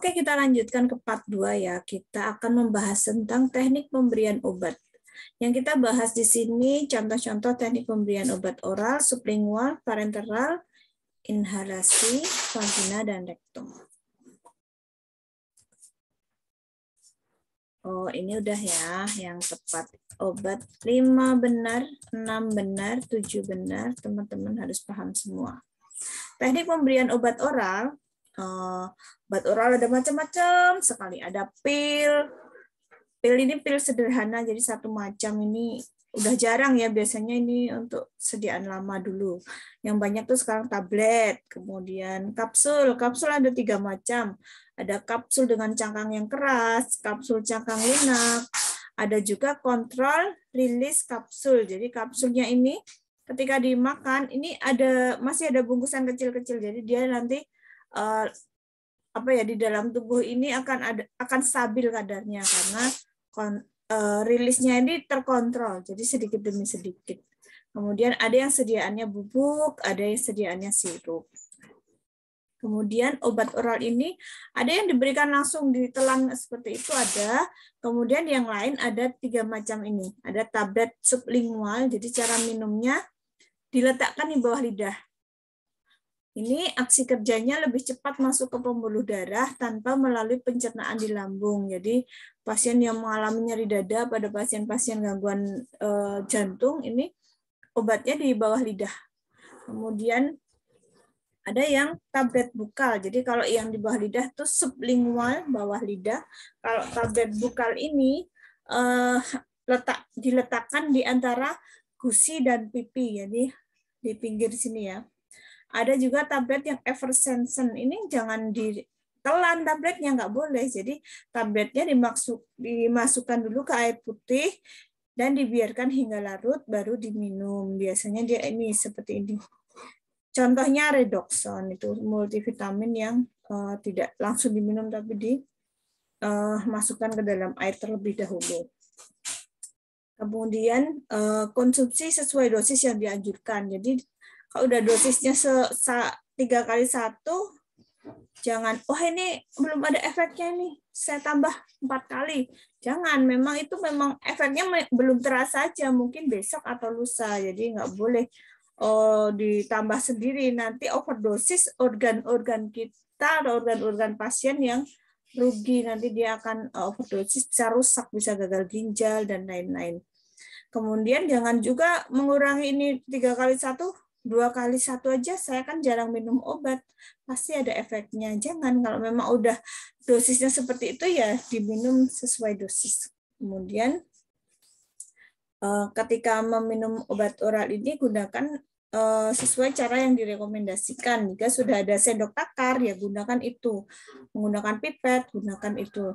Oke, kita lanjutkan ke part 2 ya. Kita akan membahas tentang teknik pemberian obat. Yang kita bahas di sini contoh-contoh teknik pemberian obat oral, sublingual, parenteral, inhalasi, vagina, dan rektum. Oh, ini udah ya yang tepat. Obat 5 benar, 6 benar, 7 benar. Teman-teman harus paham semua. Teknik pemberian obat oral obat eh, oral ada macam-macam sekali. Ada pil. Pil ini pil sederhana jadi satu macam ini udah jarang ya biasanya ini untuk sediaan lama dulu. Yang banyak tuh sekarang tablet, kemudian kapsul. Kapsul ada tiga macam. Ada kapsul dengan cangkang yang keras, kapsul cangkang lunak, ada juga kontrol rilis kapsul. Jadi kapsulnya ini ketika dimakan ini ada masih ada bungkusan kecil-kecil. Jadi dia nanti uh, apa ya di dalam tubuh ini akan ada akan stabil kadarnya karena kon, uh, rilisnya ini terkontrol jadi sedikit demi sedikit kemudian ada yang sediaannya bubuk ada yang sediaannya sirup kemudian obat oral ini ada yang diberikan langsung ditelan seperti itu ada kemudian yang lain ada tiga macam ini ada tablet sublingual jadi cara minumnya diletakkan di bawah lidah ini aksi kerjanya lebih cepat masuk ke pembuluh darah tanpa melalui pencernaan di lambung. Jadi pasien yang mengalami nyeri dada pada pasien-pasien gangguan e, jantung ini obatnya di bawah lidah. Kemudian ada yang tablet bukal. Jadi kalau yang di bawah lidah itu sublingual bawah lidah. Kalau tablet bukal ini e, letak diletakkan di antara gusi dan pipi. Jadi di pinggir sini ya. Ada juga tablet yang effervescent. Ini jangan ditelan tabletnya, nggak boleh. Jadi tabletnya dimaksud, dimasukkan dulu ke air putih dan dibiarkan hingga larut baru diminum. Biasanya dia ini seperti ini. Contohnya redoxon itu multivitamin yang uh, tidak langsung diminum tapi dimasukkan eh, ke dalam air terlebih dahulu. Kemudian uh, konsumsi sesuai dosis yang dianjurkan. Jadi kalau udah dosisnya se, tiga kali satu jangan oh ini belum ada efeknya nih saya tambah empat kali jangan memang itu memang efeknya belum terasa aja mungkin besok atau lusa jadi nggak boleh oh, ditambah sendiri nanti overdosis organ-organ kita atau organ-organ pasien yang rugi nanti dia akan eh, overdosis bisa rusak bisa gagal ginjal dan lain-lain kemudian jangan juga mengurangi ini tiga kali satu dua kali satu aja saya kan jarang minum obat pasti ada efeknya jangan kalau memang udah dosisnya seperti itu ya diminum sesuai dosis kemudian eh, ketika meminum obat oral ini gunakan eh, sesuai cara yang direkomendasikan jika sudah ada sendok takar ya gunakan itu menggunakan pipet gunakan itu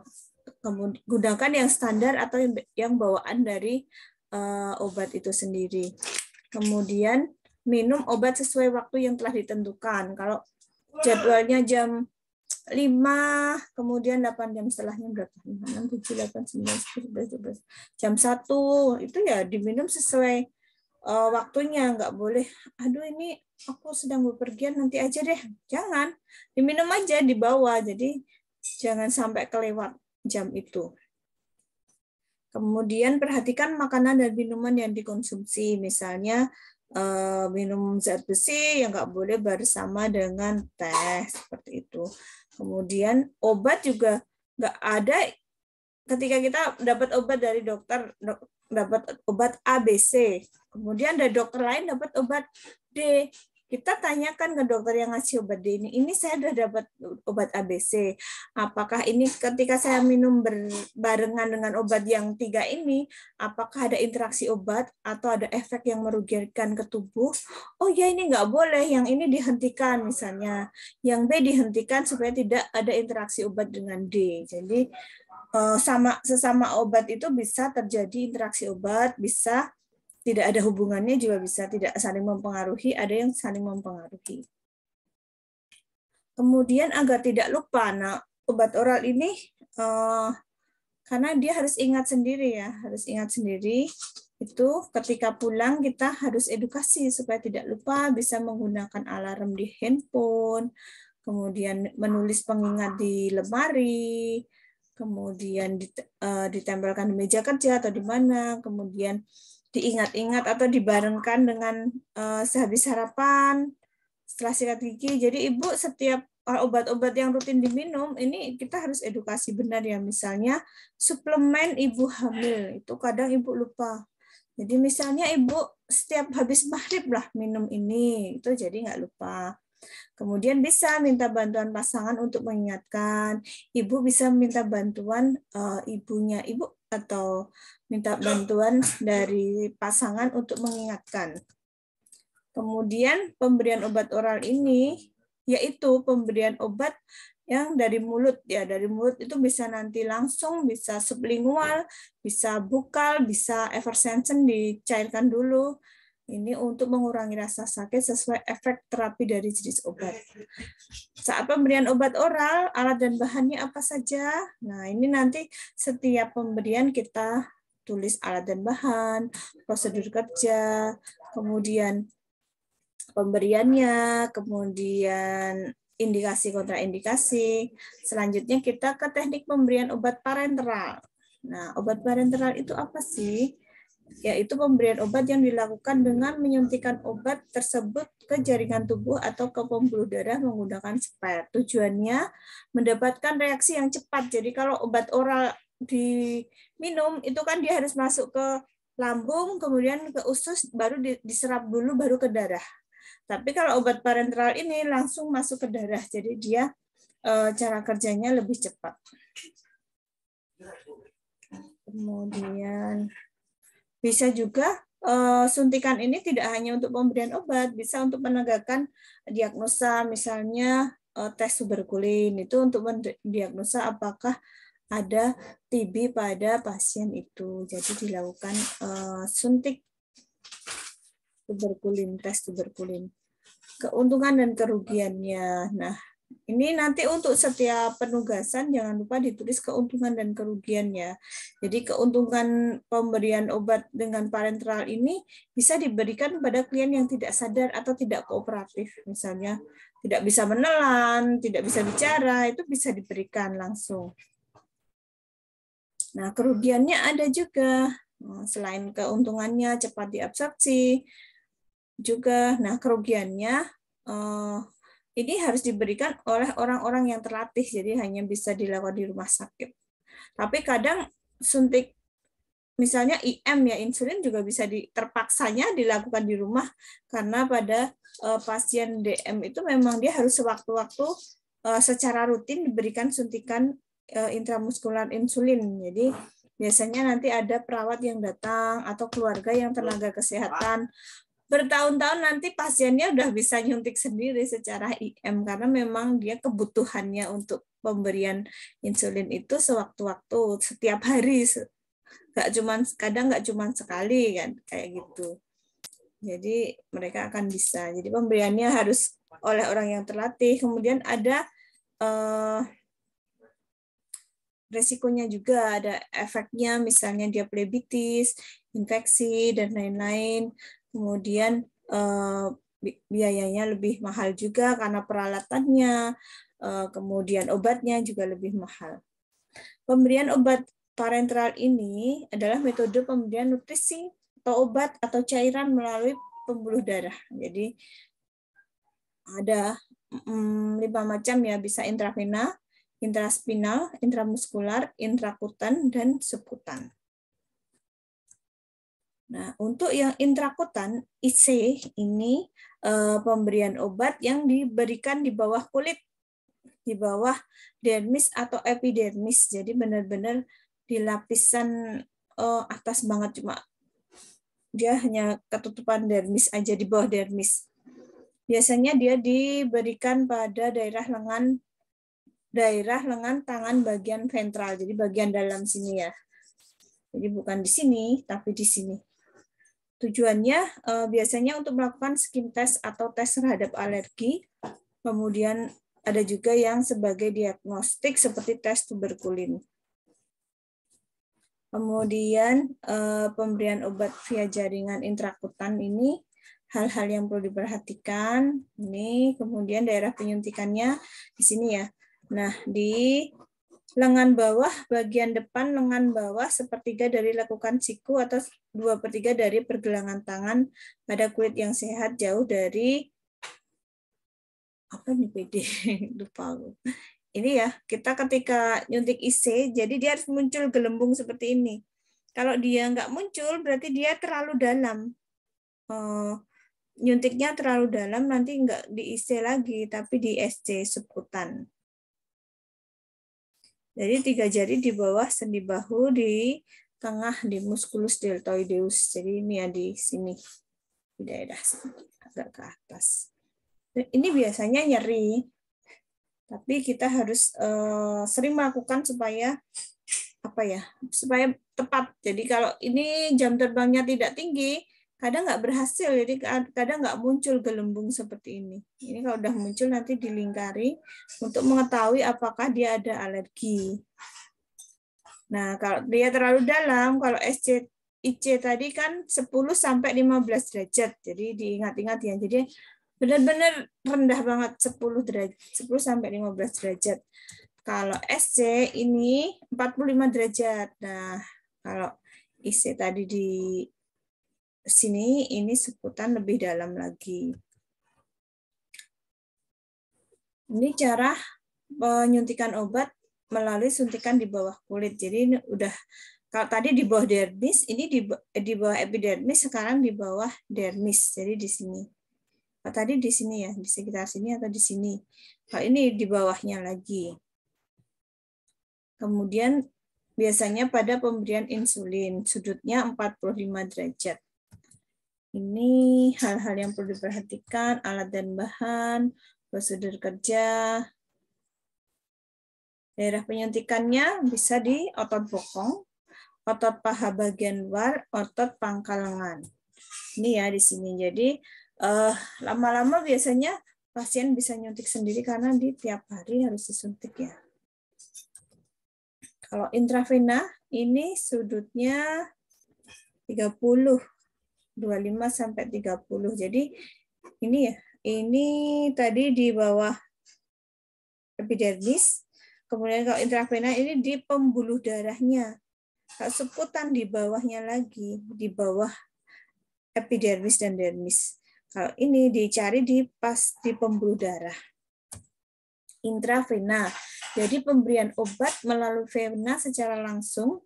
kemudian gunakan yang standar atau yang bawaan dari eh, obat itu sendiri kemudian minum obat sesuai waktu yang telah ditentukan. Kalau jadwalnya jam 5, kemudian 8 jam setelahnya berapa? 6, 7, 8, 9, 10, 11, 12. Jam 1 itu ya diminum sesuai uh, waktunya. Nggak boleh, aduh ini aku sedang bepergian nanti aja deh. Jangan, diminum aja di bawah. Jadi jangan sampai kelewat jam itu. Kemudian perhatikan makanan dan minuman yang dikonsumsi. Misalnya Eh, minum zat besi yang nggak boleh bersama dengan teh seperti itu. Kemudian obat juga nggak ada ketika kita dapat obat dari dokter dapat obat ABC, kemudian ada dokter lain dapat obat D kita tanyakan ke dokter yang ngasih obat ini ini saya sudah dapat obat ABC apakah ini ketika saya minum barengan dengan obat yang tiga ini apakah ada interaksi obat atau ada efek yang merugikan ke tubuh oh ya ini nggak boleh yang ini dihentikan misalnya yang B dihentikan supaya tidak ada interaksi obat dengan D jadi eh, sama sesama obat itu bisa terjadi interaksi obat bisa tidak ada hubungannya juga bisa tidak saling mempengaruhi, ada yang saling mempengaruhi. Kemudian agar tidak lupa, nah obat oral ini uh, karena dia harus ingat sendiri ya, harus ingat sendiri itu ketika pulang kita harus edukasi supaya tidak lupa bisa menggunakan alarm di handphone, kemudian menulis pengingat di lemari, kemudian eh, ditempelkan di meja kerja atau di mana, kemudian diingat-ingat atau dibarengkan dengan uh, sehabis sarapan, setelah sikat gigi. Jadi ibu setiap eh, obat-obat yang rutin diminum ini kita harus edukasi benar ya. Misalnya suplemen ibu hamil itu kadang ibu lupa. Jadi misalnya ibu setiap habis maghrib lah minum ini itu jadi nggak lupa. Kemudian bisa minta bantuan pasangan untuk mengingatkan. Ibu bisa minta bantuan uh, ibunya. Ibu atau minta bantuan dari pasangan untuk mengingatkan. Kemudian pemberian obat oral ini yaitu pemberian obat yang dari mulut ya dari mulut itu bisa nanti langsung bisa sublingual bisa bukal bisa eversensen dicairkan dulu ini untuk mengurangi rasa sakit sesuai efek terapi dari jenis obat. Saat pemberian obat oral, alat dan bahannya apa saja? Nah, ini nanti setiap pemberian kita tulis alat dan bahan, prosedur kerja, kemudian pemberiannya, kemudian indikasi kontraindikasi. Selanjutnya kita ke teknik pemberian obat parenteral. Nah, obat parenteral itu apa sih? yaitu pemberian obat yang dilakukan dengan menyuntikan obat tersebut ke jaringan tubuh atau ke pembuluh darah menggunakan spare. Tujuannya mendapatkan reaksi yang cepat. Jadi kalau obat oral diminum itu kan dia harus masuk ke lambung, kemudian ke usus, baru diserap dulu, baru ke darah. Tapi kalau obat parenteral ini langsung masuk ke darah, jadi dia eh, cara kerjanya lebih cepat. Kemudian bisa juga eh, suntikan ini tidak hanya untuk pemberian obat, bisa untuk menegakkan diagnosa misalnya eh, tes tuberkulin itu untuk mendiagnosa apakah ada TB pada pasien itu. Jadi dilakukan eh, suntik tuberkulin, tes tuberkulin. Keuntungan dan kerugiannya. Nah, ini nanti untuk setiap penugasan jangan lupa ditulis keuntungan dan kerugiannya. Jadi keuntungan pemberian obat dengan parenteral ini bisa diberikan pada klien yang tidak sadar atau tidak kooperatif. Misalnya tidak bisa menelan, tidak bisa bicara, itu bisa diberikan langsung. Nah, kerugiannya ada juga. Nah, selain keuntungannya cepat diabsorpsi, juga nah kerugiannya eh, ini harus diberikan oleh orang-orang yang terlatih, jadi hanya bisa dilakukan di rumah sakit. Tapi kadang suntik misalnya IM ya insulin juga bisa di, terpaksanya dilakukan di rumah karena pada uh, pasien DM itu memang dia harus sewaktu-waktu uh, secara rutin diberikan suntikan uh, intramuskular insulin. Jadi biasanya nanti ada perawat yang datang atau keluarga yang tenaga kesehatan bertahun-tahun nanti pasiennya udah bisa nyuntik sendiri secara IM karena memang dia kebutuhannya untuk pemberian insulin itu sewaktu-waktu setiap hari nggak cuman kadang nggak cuman sekali kan kayak gitu jadi mereka akan bisa jadi pemberiannya harus oleh orang yang terlatih kemudian ada eh, resikonya juga ada efeknya misalnya dia plebitis infeksi dan lain-lain kemudian eh, biayanya lebih mahal juga karena peralatannya, eh, kemudian obatnya juga lebih mahal. Pemberian obat parenteral ini adalah metode pemberian nutrisi atau obat atau cairan melalui pembuluh darah. Jadi ada mm, lima macam ya bisa intravena, intraspinal, intramuskular, intrakutan dan subkutan. Nah, untuk yang intrakutan IC ini uh, pemberian obat yang diberikan di bawah kulit, di bawah dermis atau epidermis. Jadi benar-benar di lapisan uh, atas banget cuma dia hanya ketutupan dermis aja di bawah dermis. Biasanya dia diberikan pada daerah lengan daerah lengan tangan bagian ventral, jadi bagian dalam sini ya. Jadi bukan di sini, tapi di sini. Tujuannya uh, biasanya untuk melakukan skin test atau tes terhadap alergi, kemudian ada juga yang sebagai diagnostik seperti tes tuberkulin. Kemudian uh, pemberian obat via jaringan intrakutan ini hal-hal yang perlu diperhatikan. Ini kemudian daerah penyuntikannya di sini ya. Nah, di lengan bawah, bagian depan lengan bawah sepertiga dari lakukan siku atau dua pertiga dari pergelangan tangan pada kulit yang sehat jauh dari apa nih PD lupa aku. Ini ya, kita ketika nyuntik IC, jadi dia harus muncul gelembung seperti ini. Kalau dia nggak muncul, berarti dia terlalu dalam. Oh, nyuntiknya terlalu dalam, nanti nggak di IC lagi, tapi di SC seputan. Jadi tiga jari di bawah sendi bahu di tengah di musculus deltoideus. Jadi ini ya di sini di daerah sini, agak ke atas. ini biasanya nyeri, tapi kita harus uh, sering melakukan supaya apa ya supaya tepat. Jadi kalau ini jam terbangnya tidak tinggi, kadang nggak berhasil jadi kadang nggak muncul gelembung seperti ini ini kalau udah muncul nanti dilingkari untuk mengetahui apakah dia ada alergi nah kalau dia terlalu dalam kalau SC IC tadi kan 10 sampai 15 derajat jadi diingat-ingat ya jadi benar-benar rendah banget 10 derajat 10 sampai 15 derajat kalau SC ini 45 derajat nah kalau IC tadi di sini ini sebutan lebih dalam lagi. Ini cara penyuntikan obat melalui suntikan di bawah kulit. Jadi ini udah kalau tadi di bawah dermis, ini di, eh, di bawah epidermis, sekarang di bawah dermis. Jadi di sini. Kalau tadi di sini ya, di sekitar sini atau di sini. Kalau ini di bawahnya lagi. Kemudian biasanya pada pemberian insulin, sudutnya 45 derajat. Ini hal-hal yang perlu diperhatikan, alat dan bahan, prosedur kerja, daerah penyuntikannya bisa di otot bokong, otot paha bagian luar, otot pangkal lengan. Ini ya di sini. Jadi eh, lama-lama biasanya pasien bisa nyuntik sendiri karena di tiap hari harus disuntik ya. Kalau intravena ini sudutnya 30 25 sampai 30. Jadi ini ya, ini tadi di bawah epidermis. Kemudian kalau intravena ini di pembuluh darahnya. Kalau seputan di bawahnya lagi, di bawah epidermis dan dermis. Kalau ini dicari di pas di pembuluh darah. Intravena. Jadi pemberian obat melalui vena secara langsung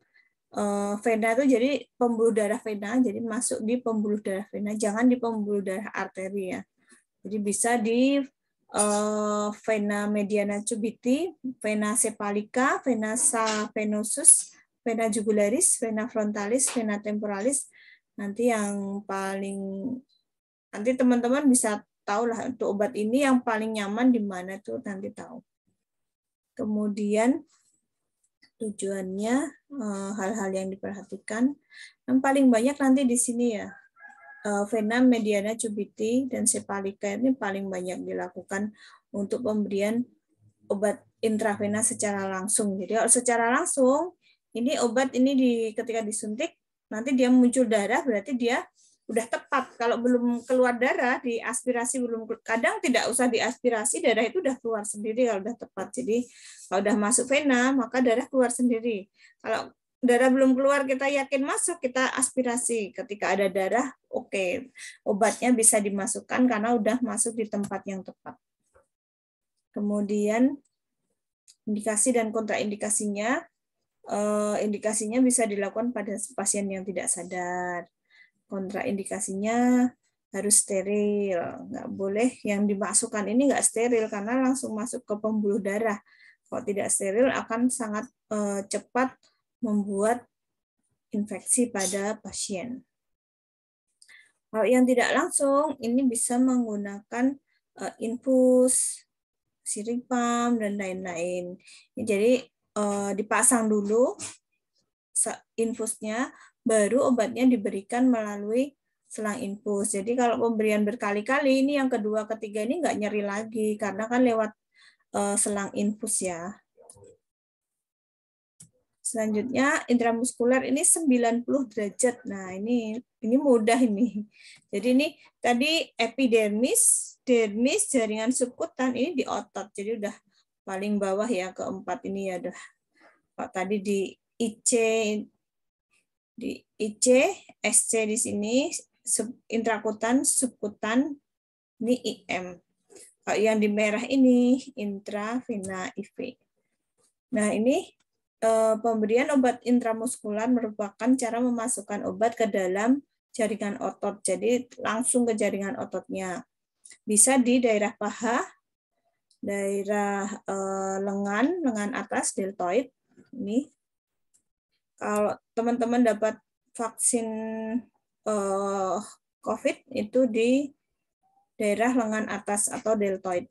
Eh, vena itu jadi pembuluh darah vena, jadi masuk di pembuluh darah vena, jangan di pembuluh darah arteri ya. Jadi bisa di uh, vena mediana cubiti, vena sepalika, vena saphenosus, vena jugularis, vena frontalis, vena temporalis. Nanti yang paling nanti teman-teman bisa tahu lah untuk obat ini yang paling nyaman di mana tuh nanti tahu. Kemudian tujuannya, eh, hal-hal yang diperhatikan. Yang paling banyak nanti di sini ya, eh, Vena mediana cubiti dan sepalika ini paling banyak dilakukan untuk pemberian obat intravena secara langsung. Jadi secara langsung, ini obat ini di ketika disuntik nanti dia muncul darah berarti dia udah tepat kalau belum keluar darah di aspirasi belum kadang tidak usah di aspirasi darah itu udah keluar sendiri kalau udah tepat jadi kalau udah masuk vena maka darah keluar sendiri kalau darah belum keluar kita yakin masuk kita aspirasi ketika ada darah oke okay, obatnya bisa dimasukkan karena udah masuk di tempat yang tepat kemudian indikasi dan kontraindikasinya eh, indikasinya bisa dilakukan pada pasien yang tidak sadar kontraindikasinya harus steril. Nggak boleh yang dimasukkan ini nggak steril karena langsung masuk ke pembuluh darah. Kalau tidak steril akan sangat eh, cepat membuat infeksi pada pasien. Kalau yang tidak langsung, ini bisa menggunakan eh, infus, pump dan lain-lain. Jadi eh, dipasang dulu infusnya, baru obatnya diberikan melalui selang infus. Jadi kalau pemberian berkali-kali ini yang kedua ketiga ini nggak nyeri lagi karena kan lewat uh, selang infus ya. Selanjutnya intramuskuler ini 90 derajat. Nah, ini ini mudah ini. Jadi ini tadi epidermis, dermis, jaringan subkutan ini di otot. Jadi udah paling bawah ya keempat ini ya udah. Pak tadi di IC di IC, SC di sini, sub, intrakutan, subkutan, ini IM. yang di merah ini intravena IV. Nah ini eh, pemberian obat intramuskular merupakan cara memasukkan obat ke dalam jaringan otot. Jadi langsung ke jaringan ototnya. Bisa di daerah paha, daerah eh, lengan, lengan atas, deltoid, ini kalau teman-teman dapat vaksin uh, COVID itu di daerah lengan atas atau deltoid.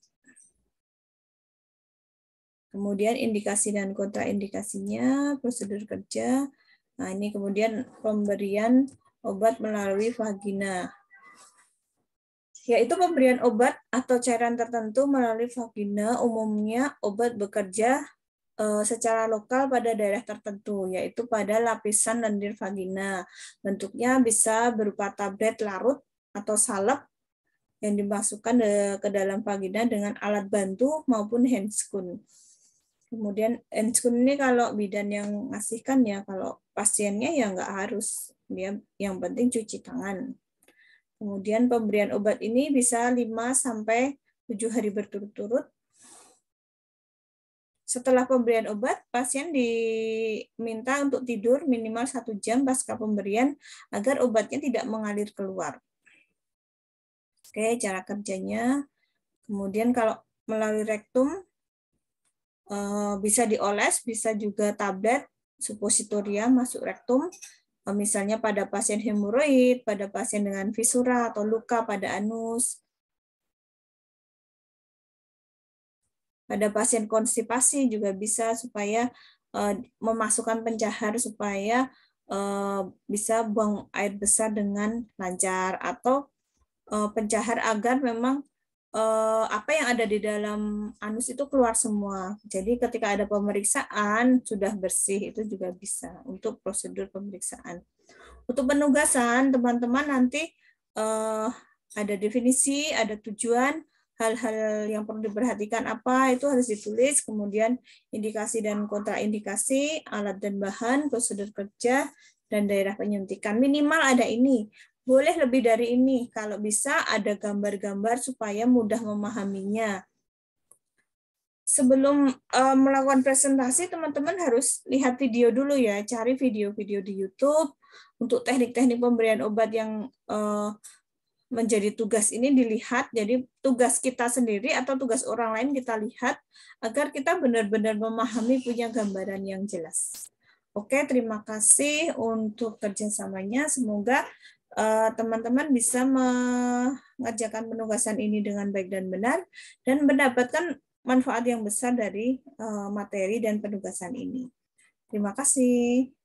Kemudian indikasi dan kontraindikasinya, prosedur kerja. Nah, ini kemudian pemberian obat melalui vagina. Yaitu pemberian obat atau cairan tertentu melalui vagina, umumnya obat bekerja Eh, secara lokal pada daerah tertentu, yaitu pada lapisan lendir vagina. Bentuknya bisa berupa tablet larut atau salep yang dimasukkan ke dalam vagina dengan alat bantu maupun handscoon. Kemudian handscoon ini kalau bidan yang ngasihkan ya, kalau pasiennya ya nggak harus. Dia yang penting cuci tangan. Kemudian pemberian obat ini bisa 5 sampai 7 hari berturut-turut setelah pemberian obat, pasien diminta untuk tidur minimal satu jam pasca pemberian agar obatnya tidak mengalir keluar. Oke, cara kerjanya. Kemudian kalau melalui rektum, eh, bisa dioles, bisa juga tablet, suppositoria masuk rektum, eh, misalnya pada pasien hemoroid, pada pasien dengan fisura atau luka pada anus, Pada pasien konstipasi juga bisa supaya uh, memasukkan pencahar supaya uh, bisa buang air besar dengan lancar atau uh, pencahar agar memang uh, apa yang ada di dalam anus itu keluar semua. Jadi ketika ada pemeriksaan sudah bersih itu juga bisa untuk prosedur pemeriksaan. Untuk penugasan teman-teman nanti uh, ada definisi, ada tujuan, hal-hal yang perlu diperhatikan apa itu harus ditulis, kemudian indikasi dan kontraindikasi, alat dan bahan, prosedur kerja, dan daerah penyuntikan. Minimal ada ini, boleh lebih dari ini. Kalau bisa ada gambar-gambar supaya mudah memahaminya. Sebelum uh, melakukan presentasi, teman-teman harus lihat video dulu ya, cari video-video di YouTube untuk teknik-teknik pemberian obat yang uh, menjadi tugas ini dilihat, jadi tugas kita sendiri atau tugas orang lain kita lihat agar kita benar-benar memahami punya gambaran yang jelas. Oke, terima kasih untuk kerjasamanya. Semoga eh, teman-teman uh, bisa mengerjakan penugasan ini dengan baik dan benar dan mendapatkan manfaat yang besar dari uh, materi dan penugasan ini. Terima kasih.